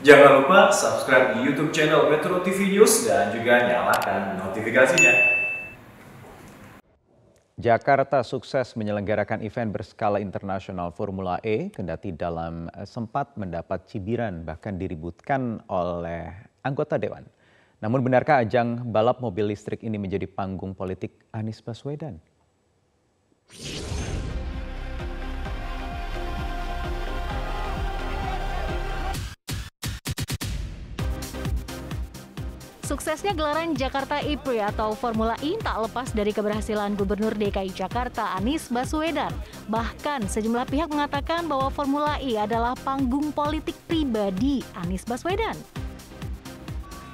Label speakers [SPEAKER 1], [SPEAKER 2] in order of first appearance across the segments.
[SPEAKER 1] Jangan lupa subscribe di YouTube channel Metro TV News dan juga nyalakan notifikasinya. Jakarta sukses menyelenggarakan event berskala internasional Formula E, kendati dalam eh, sempat mendapat cibiran bahkan diributkan oleh anggota dewan. Namun benarkah ajang balap mobil listrik ini menjadi panggung politik Anies Baswedan?
[SPEAKER 2] Suksesnya gelaran Jakarta IPRI atau Formula E tak lepas dari keberhasilan Gubernur DKI Jakarta Anies Baswedan. Bahkan sejumlah pihak mengatakan bahwa Formula E adalah panggung politik pribadi Anies Baswedan.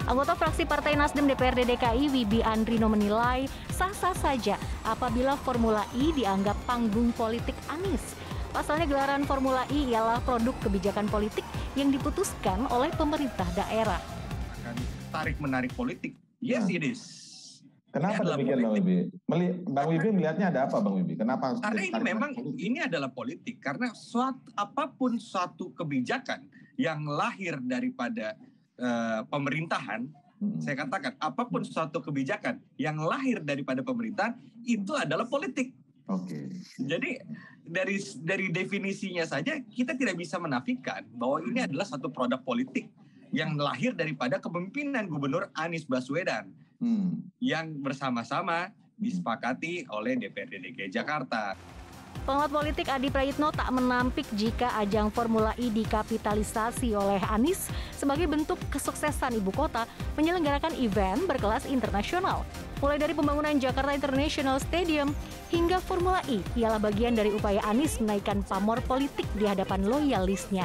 [SPEAKER 2] Anggota fraksi Partai Nasdem DPRD DKI Wibi Andrino menilai sah-sah saja apabila Formula E dianggap panggung politik Anies. Pasalnya gelaran Formula E ialah produk kebijakan politik yang diputuskan oleh pemerintah daerah
[SPEAKER 3] tarik menarik politik. Yes, hmm. it is. Kenapa ini demikian Bang Wibi? Meli Bang Wibi melihatnya ada apa Bang Wibi? Kenapa? Karena ini memang politik? ini adalah politik. Karena suatu, apapun suatu kebijakan yang lahir daripada uh, pemerintahan, hmm. saya katakan apapun hmm. suatu kebijakan yang lahir daripada pemerintahan itu adalah politik. Oke. Okay. Jadi dari dari definisinya saja kita tidak bisa menafikan bahwa ini adalah satu produk politik yang lahir daripada kepemimpinan Gubernur Anies Baswedan hmm. yang bersama-sama hmm. disepakati oleh DPRD DKI Jakarta.
[SPEAKER 2] Pengamat politik Adi Prayitno tak menampik jika ajang Formula E dikapitalisasi oleh Anies sebagai bentuk kesuksesan ibu kota menyelenggarakan event berkelas internasional. Mulai dari pembangunan Jakarta International Stadium hingga Formula E ialah bagian dari upaya Anies menaikkan pamor politik di hadapan loyalisnya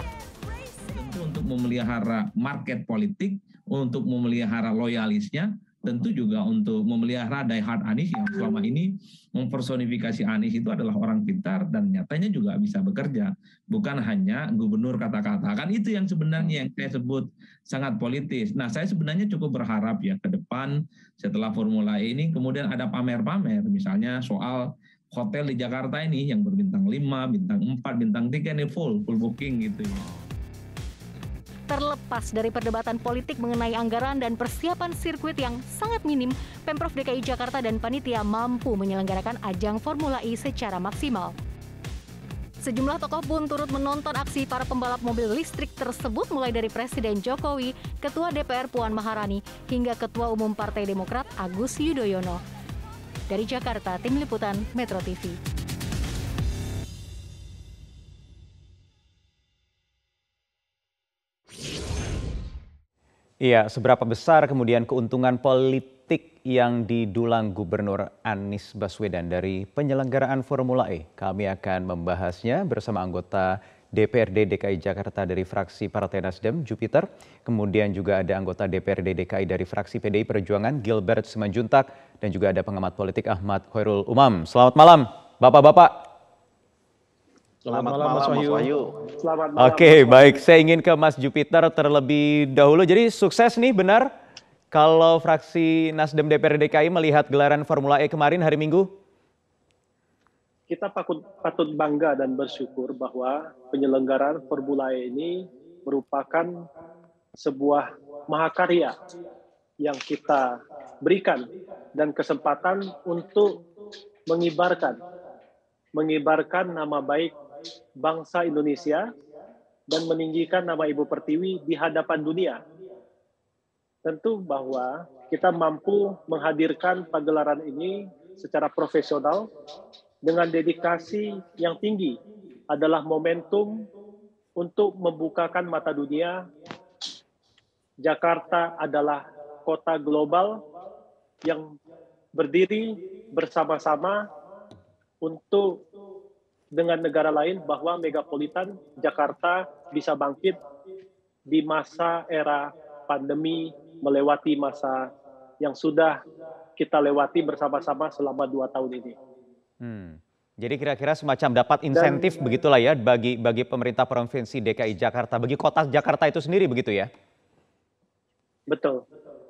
[SPEAKER 1] memelihara market politik, untuk memelihara loyalisnya, tentu juga untuk
[SPEAKER 3] memelihara daya hard Anies yang selama ini mempersonifikasi Anies itu adalah orang pintar dan nyatanya juga bisa bekerja bukan hanya gubernur kata-kata kan itu yang sebenarnya yang saya sebut sangat politis nah saya sebenarnya cukup berharap ya ke depan setelah Formula E ini kemudian ada pamer-pamer misalnya soal hotel di Jakarta ini yang berbintang 5, bintang 4, bintang 3 ini full, full booking gitu ya.
[SPEAKER 2] Terlepas dari perdebatan politik mengenai anggaran dan persiapan sirkuit yang sangat minim, Pemprov DKI Jakarta dan panitia mampu menyelenggarakan ajang Formula E secara maksimal. Sejumlah tokoh pun turut menonton aksi para pembalap mobil listrik tersebut mulai dari Presiden Jokowi, Ketua DPR Puan Maharani, hingga Ketua Umum Partai Demokrat Agus Yudhoyono. Dari Jakarta, Tim Liputan Metro TV.
[SPEAKER 1] Iya, seberapa besar kemudian keuntungan politik yang didulang Gubernur Anies Baswedan dari penyelenggaraan Formula E? Kami akan membahasnya bersama anggota DPRD DKI Jakarta dari fraksi Partai Nasdem, Jupiter. Kemudian juga ada anggota DPRD DKI dari fraksi PDI Perjuangan, Gilbert Simanjuntak. Dan juga ada pengamat politik Ahmad Khairul Umam. Selamat malam, Bapak-Bapak.
[SPEAKER 3] Selamat, Selamat malam, malam Mas Wahyu. Wahyu. Selamat malam. Oke, baik.
[SPEAKER 1] Saya ingin ke Mas Jupiter terlebih dahulu. Jadi sukses nih, benar? Kalau fraksi Nasdem DPR DKI melihat gelaran Formula E kemarin hari Minggu?
[SPEAKER 4] Kita patut, patut bangga dan bersyukur bahwa penyelenggaraan Formula E ini merupakan sebuah mahakarya yang kita berikan dan kesempatan untuk mengibarkan mengibarkan nama baik bangsa Indonesia dan meninggikan nama Ibu Pertiwi di hadapan dunia. Tentu bahwa kita mampu menghadirkan pagelaran ini secara profesional dengan dedikasi yang tinggi adalah momentum untuk membukakan mata dunia. Jakarta adalah kota global yang berdiri bersama-sama untuk dengan negara lain bahwa megapolitan Jakarta bisa bangkit di masa era pandemi melewati masa yang sudah kita lewati bersama-sama selama dua tahun ini.
[SPEAKER 1] Hmm. Jadi kira-kira semacam dapat insentif Dan, begitulah ya bagi bagi pemerintah provinsi DKI Jakarta, bagi kota Jakarta itu sendiri begitu ya?
[SPEAKER 4] Betul.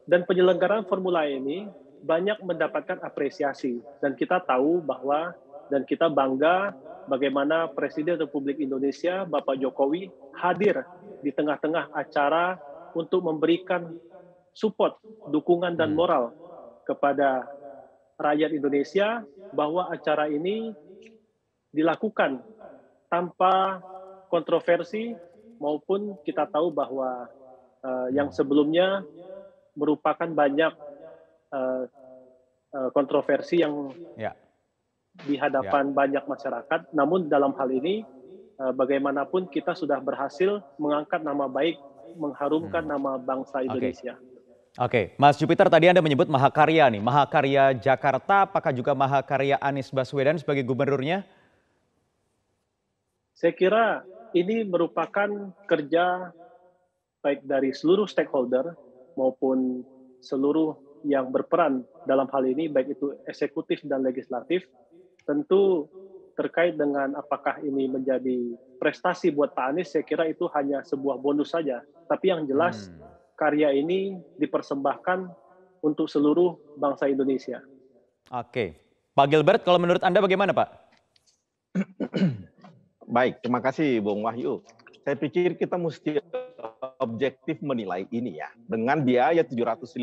[SPEAKER 4] Dan penyelenggaraan Formula E ini banyak mendapatkan apresiasi dan kita tahu bahwa dan kita bangga bagaimana Presiden Republik Indonesia Bapak Jokowi hadir di tengah-tengah acara untuk memberikan support, dukungan dan hmm. moral kepada rakyat Indonesia bahwa acara ini dilakukan tanpa kontroversi maupun kita tahu bahwa uh, yang hmm. sebelumnya merupakan banyak uh, kontroversi yang ya di hadapan ya. banyak masyarakat. Namun dalam hal ini eh, bagaimanapun kita sudah berhasil mengangkat nama baik, mengharumkan hmm. nama bangsa Indonesia. Okay.
[SPEAKER 1] Oke, okay. Mas Jupiter tadi Anda menyebut Mahakarya nih, Mahakarya Jakarta, apakah juga Mahakarya Anies Baswedan sebagai gubernurnya?
[SPEAKER 4] Saya kira ini merupakan kerja baik dari seluruh stakeholder maupun seluruh yang berperan dalam hal ini, baik itu eksekutif dan legislatif, tentu terkait dengan apakah ini menjadi prestasi buat Pak Anies, saya kira itu hanya sebuah bonus saja. Tapi yang jelas hmm. karya ini dipersembahkan untuk seluruh bangsa Indonesia.
[SPEAKER 1] Oke, Pak Gilbert, kalau menurut Anda bagaimana Pak?
[SPEAKER 3] Baik, terima kasih Bung Wahyu. Saya pikir kita mesti objektif menilai ini ya. Dengan biaya 750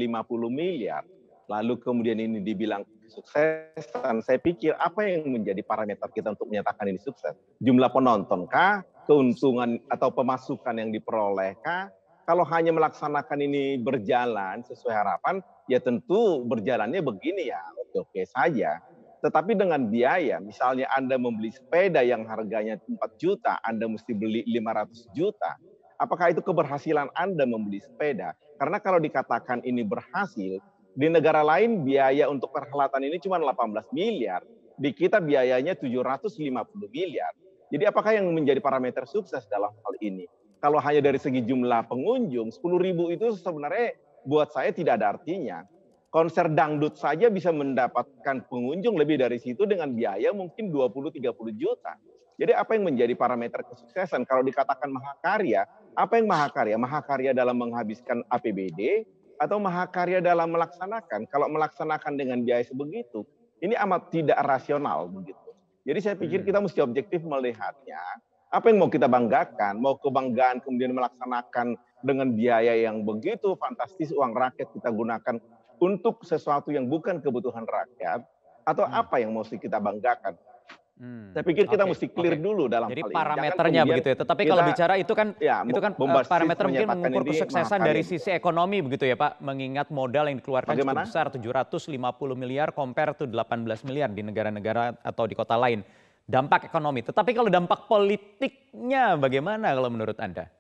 [SPEAKER 3] miliar, lalu kemudian ini dibilang sukses dan saya pikir apa yang menjadi parameter kita untuk menyatakan ini sukses? Jumlah penonton kah? Keuntungan atau pemasukan yang diperoleh kah? Kalau hanya melaksanakan ini berjalan sesuai harapan, ya tentu berjalannya begini ya, oke-oke saja. Tetapi dengan biaya, misalnya Anda membeli sepeda yang harganya 4 juta, Anda mesti beli 500 juta. Apakah itu keberhasilan Anda membeli sepeda? Karena kalau dikatakan ini berhasil, di negara lain biaya untuk perhelatan ini cuma 18 miliar, di kita biayanya 750 miliar. Jadi apakah yang menjadi parameter sukses dalam hal ini? Kalau hanya dari segi jumlah pengunjung, 10 ribu itu sebenarnya buat saya tidak ada artinya. Konser dangdut saja bisa mendapatkan pengunjung lebih dari situ dengan biaya mungkin 20-30 juta. Jadi apa yang menjadi parameter kesuksesan? Kalau dikatakan mahakarya, apa yang mahakarya? Mahakarya dalam menghabiskan APBD, atau mahakarya dalam melaksanakan. Kalau melaksanakan dengan biaya sebegitu, ini amat tidak rasional begitu. Jadi saya pikir hmm. kita mesti objektif melihatnya. Apa yang mau kita banggakan? Mau kebanggaan kemudian melaksanakan dengan biaya yang begitu fantastis uang rakyat kita gunakan untuk sesuatu yang bukan kebutuhan rakyat atau hmm. apa yang mesti kita banggakan?
[SPEAKER 1] Hmm, saya pikir kita okay, mesti clear okay. dulu dalam Jadi hal ini. Jadi parameternya kemudian, begitu ya. Tetapi kita, kalau bicara itu kan ya, itu kan eh, parameter mungkin mengukur ini, dari sisi ekonomi begitu ya Pak. Mengingat modal yang dikeluarkan Bagaimana? cukup besar 750 miliar compare to 18 miliar di negara-negara atau di kota lain. Dampak ekonomi. Tetapi kalau dampak politiknya bagaimana kalau menurut Anda?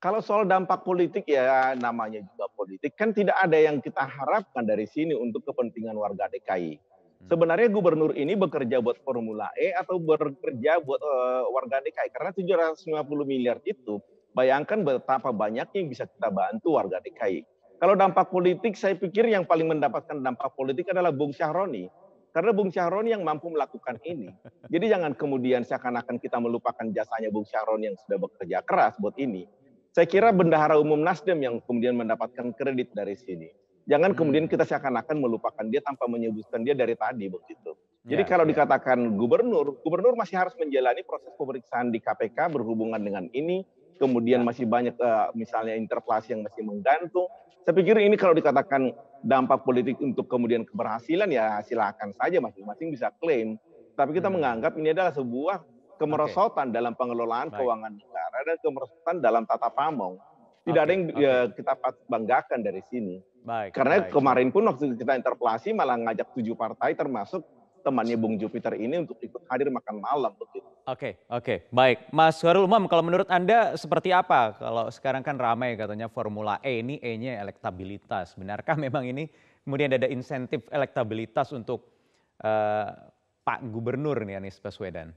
[SPEAKER 3] Kalau soal dampak politik ya namanya juga politik kan tidak ada yang kita harapkan dari sini untuk kepentingan warga DKI Hmm. Sebenarnya gubernur ini bekerja buat Formula E atau bekerja buat uh, warga DKI karena 750 miliar itu bayangkan betapa banyaknya yang bisa kita bantu warga DKI. Kalau dampak politik saya pikir yang paling mendapatkan dampak politik adalah Bung Syahroni karena Bung Syahroni yang mampu melakukan ini. Jadi jangan kemudian seakan-akan kita melupakan jasanya Bung Syahroni yang sudah bekerja keras buat ini. Saya kira bendahara umum Nasdem yang kemudian mendapatkan kredit dari sini. Jangan hmm. kemudian kita seakan-akan melupakan dia tanpa menyebutkan dia dari tadi begitu. Ya, Jadi ya, kalau ya. dikatakan gubernur, gubernur masih harus menjalani proses pemeriksaan di KPK berhubungan dengan ini, kemudian ya. masih banyak uh, misalnya interpelasi yang masih menggantung. Saya pikir ini kalau dikatakan dampak politik untuk kemudian keberhasilan ya silakan saja masing-masing bisa klaim. Tapi kita hmm. menganggap ini adalah sebuah kemerosotan okay. dalam pengelolaan Baik. keuangan negara dan kemerosotan dalam tata pamong. Tidak okay. ada yang okay. Ya, kita banggakan dari sini.
[SPEAKER 1] Baik, Karena baik. kemarin
[SPEAKER 3] pun waktu kita interpelasi malah ngajak tujuh partai termasuk temannya Bung Jupiter ini untuk ikut hadir makan malam. Begitu.
[SPEAKER 1] Oke, oke. Baik. Mas Harul Umam, kalau menurut Anda seperti apa? Kalau sekarang kan ramai katanya Formula E ini E-nya elektabilitas. Benarkah memang ini kemudian ada insentif elektabilitas untuk uh, Pak Gubernur nih Anies Baswedan?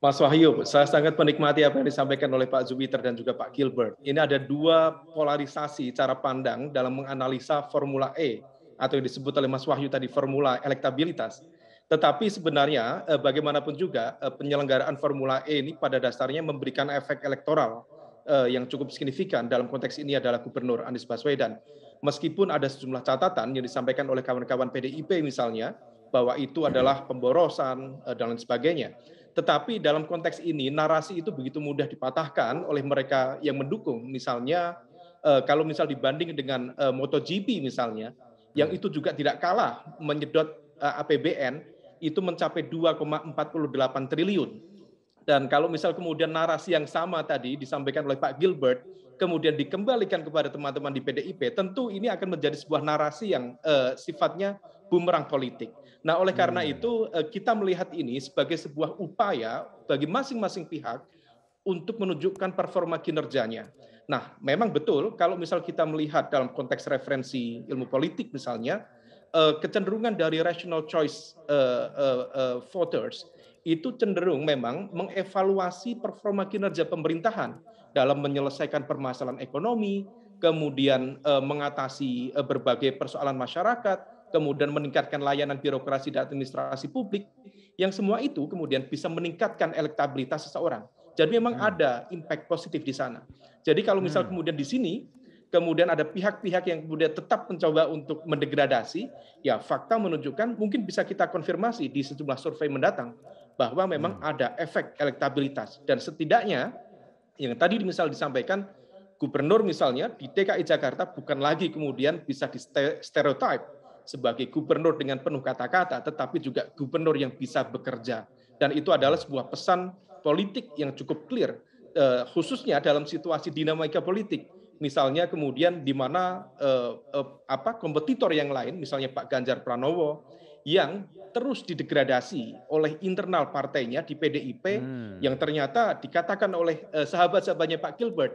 [SPEAKER 1] Mas Wahyu, saya sangat menikmati apa yang disampaikan oleh
[SPEAKER 3] Pak Jupiter dan juga Pak Gilbert. Ini ada dua polarisasi cara pandang dalam menganalisa Formula E atau yang disebut oleh Mas Wahyu tadi formula elektabilitas. Tetapi sebenarnya eh, bagaimanapun juga eh, penyelenggaraan Formula E ini pada dasarnya memberikan efek elektoral eh, yang cukup signifikan dalam konteks ini adalah Gubernur Anies Baswedan. Meskipun ada sejumlah catatan yang disampaikan oleh kawan-kawan PDIP misalnya bahwa itu adalah pemborosan dan lain sebagainya. Tetapi dalam konteks ini narasi itu begitu mudah dipatahkan oleh mereka yang mendukung. Misalnya eh, kalau misal dibanding dengan eh, MotoGP misalnya, yang itu juga tidak kalah menyedot eh, APBN itu mencapai 2,48 triliun. Dan kalau misal kemudian narasi yang sama tadi disampaikan oleh Pak Gilbert kemudian dikembalikan kepada teman-teman di PDIP, tentu ini akan menjadi sebuah narasi yang uh, sifatnya bumerang politik. Nah, oleh karena hmm. itu uh, kita melihat ini sebagai sebuah upaya bagi masing-masing pihak untuk menunjukkan performa kinerjanya. Nah, memang betul kalau misal kita melihat dalam konteks referensi ilmu politik misalnya, uh, kecenderungan dari rational choice voters itu cenderung memang mengevaluasi performa kinerja pemerintahan dalam menyelesaikan permasalahan ekonomi, kemudian eh, mengatasi eh, berbagai persoalan masyarakat, kemudian meningkatkan layanan birokrasi dan administrasi publik, yang semua itu kemudian bisa meningkatkan elektabilitas seseorang. Jadi memang hmm. ada impact positif di sana. Jadi kalau misal hmm. kemudian di sini kemudian ada pihak-pihak yang kemudian tetap mencoba untuk mendegradasi, ya fakta menunjukkan mungkin bisa kita konfirmasi di sejumlah survei mendatang bahwa memang hmm. ada efek elektabilitas dan setidaknya yang tadi misal disampaikan gubernur misalnya di DKI Jakarta bukan lagi kemudian bisa di stereotype sebagai gubernur dengan penuh kata-kata, tetapi juga gubernur yang bisa bekerja. Dan itu adalah sebuah pesan politik yang cukup clear, eh, khususnya dalam situasi dinamika politik. Misalnya kemudian di mana eh, eh, apa kompetitor yang lain, misalnya Pak Ganjar Pranowo, yang terus didegradasi oleh internal partainya di PDIP hmm. yang ternyata dikatakan oleh uh, sahabat-sahabatnya Pak Gilbert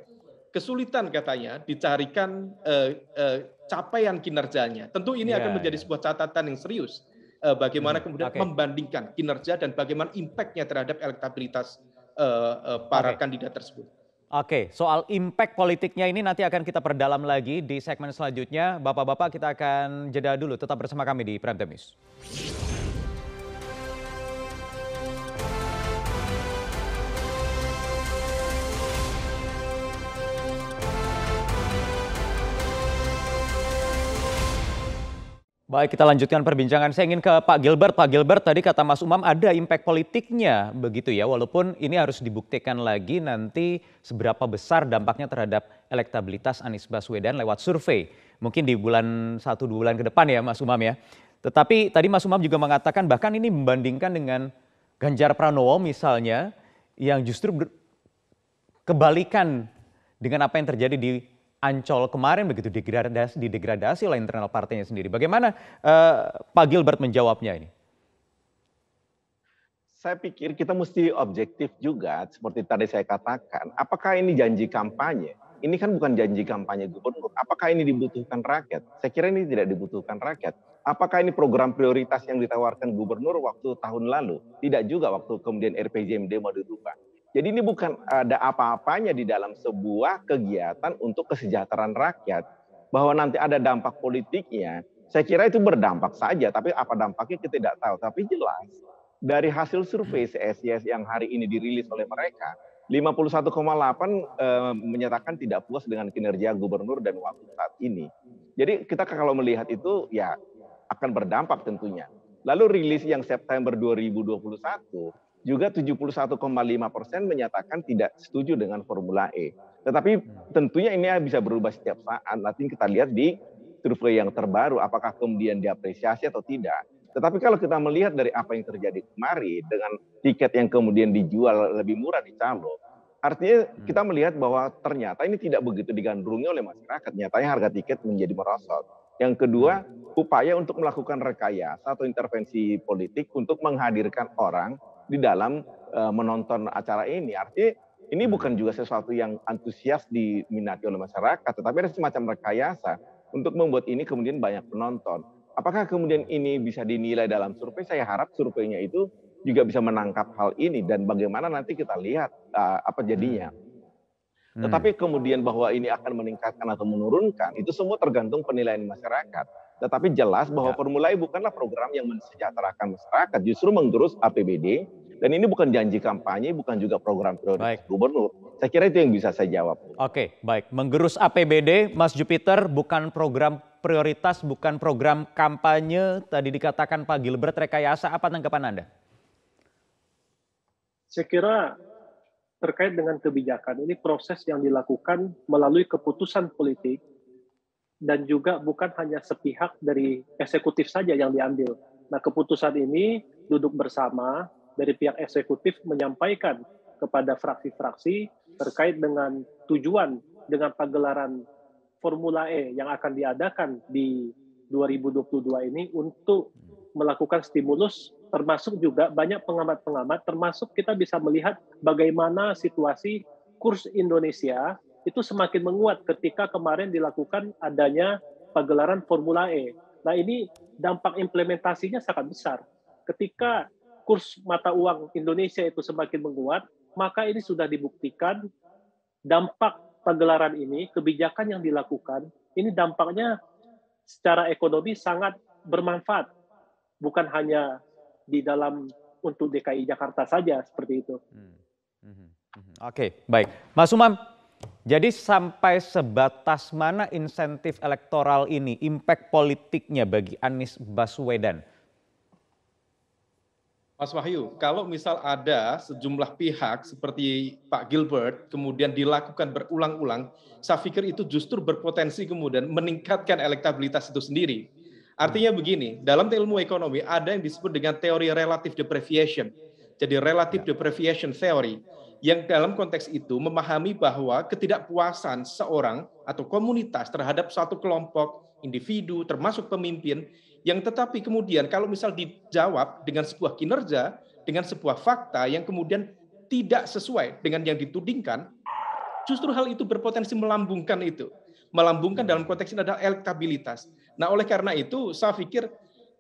[SPEAKER 3] kesulitan katanya dicarikan uh, uh, capaian kinerjanya. Tentu ini yeah, akan iya, menjadi yeah. sebuah catatan yang serius uh, bagaimana hmm. kemudian okay. membandingkan kinerja dan bagaimana impactnya terhadap elektabilitas uh, uh, para okay. kandidat tersebut.
[SPEAKER 1] Oke, soal impact politiknya ini nanti akan kita perdalam lagi di segmen selanjutnya. Bapak-bapak kita akan jeda dulu, tetap bersama kami di Prime News. Baik, kita lanjutkan perbincangan. Saya ingin ke Pak Gilbert. Pak Gilbert, tadi kata Mas Umam ada impact politiknya begitu ya, walaupun ini harus dibuktikan lagi nanti seberapa besar dampaknya terhadap elektabilitas Anies Baswedan lewat survei. Mungkin di bulan satu dua bulan ke depan ya Mas Umam ya. Tetapi tadi Mas Umam juga mengatakan bahkan ini membandingkan dengan Ganjar Pranowo misalnya yang justru kebalikan dengan apa yang terjadi di Ancol kemarin begitu degradasi, didegradasi oleh internal partainya sendiri. Bagaimana uh, Pak Gilbert menjawabnya ini?
[SPEAKER 3] Saya pikir kita mesti objektif juga, seperti tadi saya katakan. Apakah ini janji kampanye? Ini kan bukan janji kampanye gubernur. Apakah ini dibutuhkan rakyat? Saya kira ini tidak dibutuhkan rakyat. Apakah ini program prioritas yang ditawarkan gubernur waktu tahun lalu? Tidak juga waktu kemudian RPJMD mau dirubah. Jadi ini bukan ada apa-apanya di dalam sebuah kegiatan untuk kesejahteraan rakyat. Bahwa nanti ada dampak politiknya, saya kira itu berdampak saja, tapi apa dampaknya kita tidak tahu. Tapi jelas dari hasil survei hmm. CSIS yang hari ini dirilis oleh mereka, 51,8 eh, menyatakan tidak puas dengan kinerja gubernur dan wakil saat ini. Jadi kita kalau melihat itu ya akan berdampak tentunya. Lalu rilis yang September 2021 juga 71,5 persen menyatakan tidak setuju dengan Formula E. Tetapi hmm. tentunya ini bisa berubah setiap saat. Nanti kita lihat di survei yang terbaru, apakah kemudian diapresiasi atau tidak. Tetapi kalau kita melihat dari apa yang terjadi kemarin dengan tiket yang kemudian dijual lebih murah di calo, artinya hmm. kita melihat bahwa ternyata ini tidak begitu digandrungi oleh masyarakat. Nyatanya harga tiket menjadi merosot. Yang kedua, hmm. upaya untuk melakukan rekayasa atau intervensi politik untuk menghadirkan orang di dalam uh, menonton acara ini. Artinya ini bukan juga sesuatu yang antusias diminati oleh masyarakat, tetapi ada semacam rekayasa untuk membuat ini kemudian banyak penonton. Apakah kemudian ini bisa dinilai dalam survei? Saya harap surveinya itu juga bisa menangkap hal ini dan bagaimana nanti kita lihat uh, apa jadinya. Hmm. Tetapi kemudian bahwa ini akan meningkatkan atau menurunkan itu semua tergantung penilaian masyarakat. Tetapi jelas bahwa ya. Formula E bukanlah program yang mensejahterakan masyarakat, justru menggerus APBD. Dan ini bukan janji kampanye, bukan juga program prioritas gubernur. Saya kira itu yang bisa saya jawab.
[SPEAKER 1] Oke, baik. Menggerus APBD, Mas Jupiter, bukan program prioritas, bukan program kampanye. Tadi dikatakan Pak Gilbert, rekayasa. Apa tanggapan Anda?
[SPEAKER 4] Saya kira terkait dengan kebijakan ini proses yang dilakukan melalui keputusan politik dan juga bukan hanya sepihak dari eksekutif saja yang diambil. Nah, keputusan ini duduk bersama dari pihak eksekutif menyampaikan kepada fraksi-fraksi terkait dengan tujuan dengan pagelaran Formula E yang akan diadakan di 2022 ini untuk melakukan stimulus termasuk juga banyak pengamat-pengamat termasuk kita bisa melihat bagaimana situasi kurs Indonesia itu semakin menguat ketika kemarin dilakukan adanya pagelaran Formula E. Nah ini dampak implementasinya sangat besar. Ketika kurs mata uang Indonesia itu semakin menguat, maka ini sudah dibuktikan dampak pagelaran ini, kebijakan yang dilakukan, ini dampaknya secara ekonomi sangat bermanfaat. Bukan hanya di dalam untuk DKI Jakarta saja seperti itu. Hmm.
[SPEAKER 1] hmm. hmm. Oke, okay, baik. Mas Umam, jadi sampai sebatas mana insentif elektoral ini, impact politiknya bagi Anies Baswedan? Mas
[SPEAKER 3] Wahyu, kalau misal ada sejumlah pihak seperti Pak Gilbert kemudian dilakukan berulang-ulang, saya pikir itu justru berpotensi kemudian meningkatkan elektabilitas itu sendiri. Artinya hmm. begini, dalam ilmu ekonomi ada yang disebut dengan teori relative depreciation. Jadi relative ya. depreciation theory yang dalam konteks itu memahami bahwa ketidakpuasan seorang atau komunitas terhadap satu kelompok, individu, termasuk pemimpin, yang tetapi kemudian kalau misal dijawab dengan sebuah kinerja, dengan sebuah fakta yang kemudian tidak sesuai dengan yang ditudingkan, justru hal itu berpotensi melambungkan itu. Melambungkan dalam konteks ini adalah elektabilitas. Nah, oleh karena itu saya pikir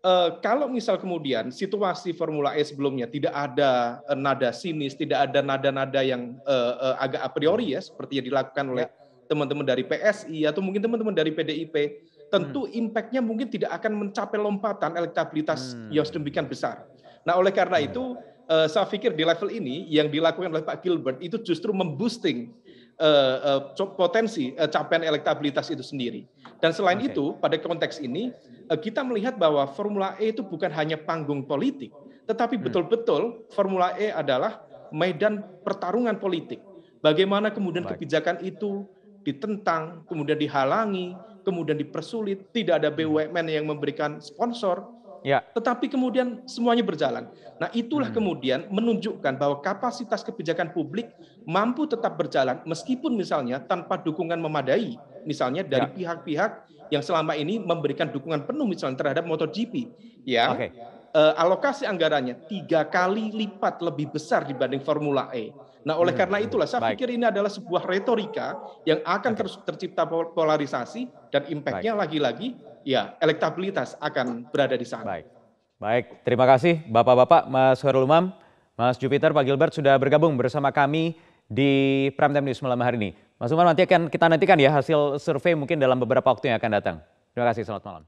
[SPEAKER 3] Uh, kalau misal kemudian situasi Formula E sebelumnya tidak ada uh, nada sinis, tidak ada nada-nada yang uh, uh, agak a priori ya, seperti yang dilakukan oleh ya. teman-teman dari PSI atau mungkin teman-teman dari PDIP, tentu hmm. impact-nya mungkin tidak akan mencapai lompatan elektabilitas hmm. yang sedemikian besar. Nah, oleh karena hmm. itu, uh, saya pikir di level ini yang dilakukan oleh Pak Gilbert itu justru memboosting uh, uh, potensi uh, capaian elektabilitas itu sendiri. Dan selain okay. itu, pada konteks ini uh, kita melihat bahwa Formula E itu bukan hanya panggung politik, tetapi hmm. betul-betul hmm. Formula E adalah medan pertarungan politik. Bagaimana kemudian Baik. kebijakan itu ditentang, kemudian dihalangi, kemudian dipersulit, tidak ada hmm. BUMN yang memberikan sponsor, Ya. Tetapi kemudian semuanya berjalan. Nah, itulah hmm. kemudian menunjukkan bahwa kapasitas kebijakan publik mampu tetap berjalan meskipun misalnya tanpa dukungan memadai, misalnya ya. dari pihak-pihak ya. yang selama ini memberikan dukungan penuh misalnya terhadap MotoGP, ya. Okay. Eh, alokasi anggarannya tiga kali lipat lebih besar dibanding Formula E. Nah, oleh hmm, karena itulah saya pikir ini adalah sebuah retorika yang akan terus tercipta polarisasi dan impact-nya lagi-lagi ya elektabilitas akan berada di sana. Baik.
[SPEAKER 1] Baik, terima kasih Bapak-bapak, Mas Khairul Umam, Mas Jupiter, Pak Gilbert sudah bergabung bersama kami di Prime Time News malam hari ini. Mas Umar nanti akan kita nantikan ya hasil survei mungkin dalam beberapa waktu yang akan datang. Terima kasih, selamat malam.